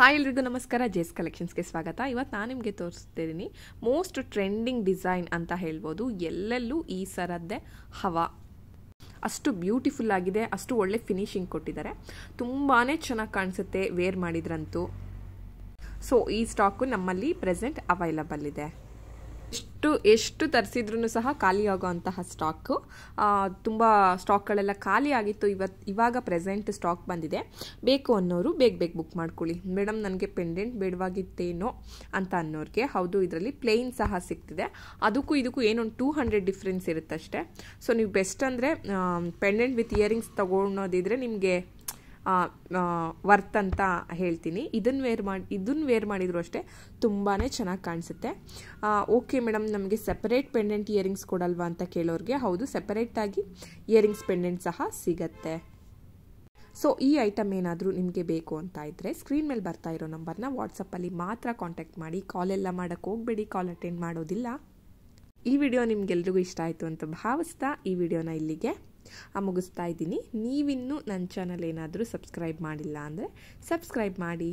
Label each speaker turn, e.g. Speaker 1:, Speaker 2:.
Speaker 1: hi ಎಲ್ರಿಗೂ ನಮಸ್ಕಾರ ಜೇಸ್ ಕಲೆಕ್ಷನ್ಸ್ಗೆ ಸ್ವಾಗತ ಇವತ್ತು ನಾನು ನಿಮಗೆ ತೋರಿಸ್ತಿದ್ದೀನಿ ಮೋಸ್ಟ್ ಟ್ರೆಂಡಿಂಗ್ ಡಿಸೈನ್ ಅಂತ ಹೇಳ್ಬೋದು ಎಲ್ಲೆಲ್ಲೂ ಈ ಸರದ್ದೇ ಹವಾ ಅಷ್ಟು ಬ್ಯೂಟಿಫುಲ್ ಆಗಿದೆ ಅಷ್ಟು ಒಳ್ಳೆ ಫಿನಿಶಿಂಗ್ ಕೊಟ್ಟಿದ್ದಾರೆ ತುಂಬಾ ಚೆನ್ನಾಗಿ ಕಾಣಿಸುತ್ತೆ ವೇರ್ ಮಾಡಿದ್ರಂತೂ ಸೊ ಈ ಸ್ಟಾಕು ನಮ್ಮಲ್ಲಿ ಪ್ರೆಸೆಂಟ್ ಅವೈಲಬಲ್ ಇದೆ ಎಷ್ಟು ಎಷ್ಟು ತರಿಸಿದ್ರೂ ಸಹ ಖಾಲಿ ಸ್ಟಾಕು ತುಂಬ ಸ್ಟಾಕ್ಗಳೆಲ್ಲ ಖಾಲಿ ಆಗಿತ್ತು ಇವತ್ತು ಇವಾಗ ಪ್ರೆಸೆಂಟ್ ಸ್ಟಾಕ್ ಬಂದಿದೆ ಬೇಕು ಅನ್ನೋರು ಬೇಗ ಬೇಗ ಬುಕ್ ಮಾಡ್ಕೊಳ್ಳಿ ಮೇಡಮ್ ನನಗೆ ಪೆಂಡೆಂಟ್ ಬೇಡವಾಗಿತ್ತೇನೋ ಅಂತ ಅನ್ನೋರಿಗೆ ಹೌದು ಇದರಲ್ಲಿ ಪ್ಲೇನ್ ಸಹ ಸಿಗ್ತಿದೆ ಅದಕ್ಕೂ ಇದಕ್ಕೂ ಏನೊಂದು ಟೂ ಹಂಡ್ರೆಡ್ ಡಿಫ್ರೆನ್ಸ್ ಇರುತ್ತಷ್ಟೇ ಸೊ ನೀವು ಬೆಸ್ಟ್ ಅಂದರೆ ಪೆಂಡೆಂಟ್ ವಿತ್ ಇಯರಿಂಗ್ಸ್ ತೊಗೊಳೋದಿದ್ರೆ ನಿಮಗೆ ವರ್ತ್ ಅಂತ ಹೇಳ್ತೀನಿ ಇದನ್ನು ವೇರ್ ಮಾಡಿ ಇದನ್ನು ವೇರ್ ಮಾಡಿದ್ರು ಅಷ್ಟೇ ತುಂಬಾ ಚೆನ್ನಾಗಿ ಕಾಣಿಸುತ್ತೆ ಓಕೆ ಮೇಡಮ್ ನಮಗೆ ಸೆಪರೇಟ್ ಪೆಂಡೆಂಟ್ ಇಯರಿಂಗ್ಸ್ ಕೊಡಲ್ವಾ ಅಂತ ಕೇಳೋರಿಗೆ ಹೌದು ಸೆಪರೇಟಾಗಿ ಇಯರಿಂಗ್ಸ್ ಪೆಂಡೆಂಟ್ ಸಹ ಸಿಗತ್ತೆ ಸೊ ಈ ಐಟಮ್ ಏನಾದರೂ ನಿಮಗೆ ಬೇಕು ಅಂತ ಇದ್ದರೆ ಸ್ಕ್ರೀನ್ ಮೇಲೆ ಬರ್ತಾ ಇರೋ ನಂಬರ್ನ ವಾಟ್ಸಪ್ಪಲ್ಲಿ ಮಾತ್ರ ಕಾಂಟ್ಯಾಕ್ಟ್ ಮಾಡಿ ಕಾಲ್ ಎಲ್ಲ ಮಾಡೋಕ್ಕೆ ಹೋಗಬೇಡಿ ಕಾಲ್ ಅಟೆಂಡ್ ಮಾಡೋದಿಲ್ಲ ಈ ವಿಡಿಯೋ ನಿಮಗೆಲ್ರಿಗೂ ಇಷ್ಟ ಆಯಿತು ಅಂತ ಭಾವಿಸ್ತಾ ಈ ವಿಡಿಯೋನ ಇಲ್ಲಿಗೆ ಆ ಮುಗಿಸ್ತಾ ಇದ್ದೀನಿ ನೀವಿನ್ನೂ ನನ್ನ ಚಾನಲ್ ಏನಾದರೂ ಸಬ್ಸ್ಕ್ರೈಬ್ ಮಾಡಿಲ್ಲ ಅಂದರೆ ಸಬ್ಸ್ಕ್ರೈಬ್ ಮಾಡಿ